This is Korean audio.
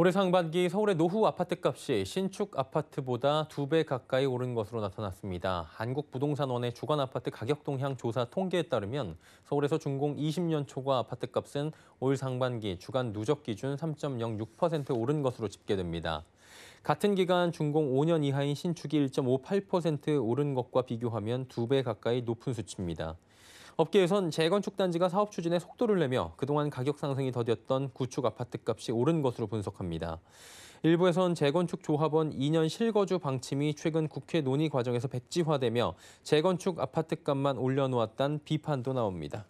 올해 상반기 서울의 노후 아파트값이 신축 아파트보다 두 배 가까이 오른 것으로 나타났습니다. 한국부동산원의 주간 아파트 가격 동향 조사 통계에 따르면 서울에서 준공 20년 초과 아파트값은 올 상반기 주간 누적 기준 3.06% 오른 것으로 집계됩니다. 같은 기간 준공 5년 이하인 신축이 1.58% 오른 것과 비교하면 두 배 가까이 높은 수치입니다. 업계에선 재건축 단지가 사업 추진에 속도를 내며 그동안 가격 상승이 더뎠던 구축 아파트 값이 오른 것으로 분석합니다. 일부에선 재건축 조합원 2년 실거주 방침이 최근 국회 논의 과정에서 백지화되며 재건축 아파트 값만 올려놓았다는 비판도 나옵니다.